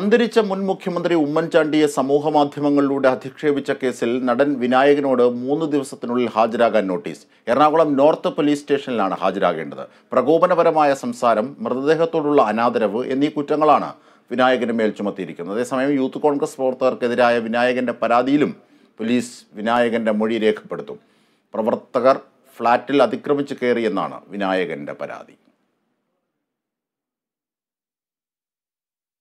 അന്തരിച്ച മുൻ മുഖ്യമന്ത്രി ഉമ്മൻചാണ്ടിയെ സമൂഹമാധ്യമങ്ങളിലൂടെ അധിക്ഷേപിച്ച കേസിൽ നടൻ വിനായകനോട് മൂന്ന് ദിവസത്തിനുള്ളിൽ ഹാജരാകാൻ നോട്ടീസ് എറണാകുളം നോർത്ത് പോലീസ് സ്റ്റേഷനിലാണ് ഹാജരാകേണ്ടത് പ്രകോപനപരമായ സംസാരം മൃതദേഹത്തോടുള്ള അനാദരവ് എന്നീ കുറ്റങ്ങളാണ് വിനായകന് മേൽ ചുമത്തിയിരിക്കുന്നത് അതേസമയം യൂത്ത് കോൺഗ്രസ് പ്രവർത്തകർക്കെതിരായ വിനായകന്റെ പരാതിയിലും പോലീസ് വിനായകന്റെ മൊഴി രേഖപ്പെടുത്തും പ്രവർത്തകർ ഫ്ളാറ്റിൽ അതിക്രമിച്ച് കയറിയെന്നാണ് വിനായകന്റെ പരാതി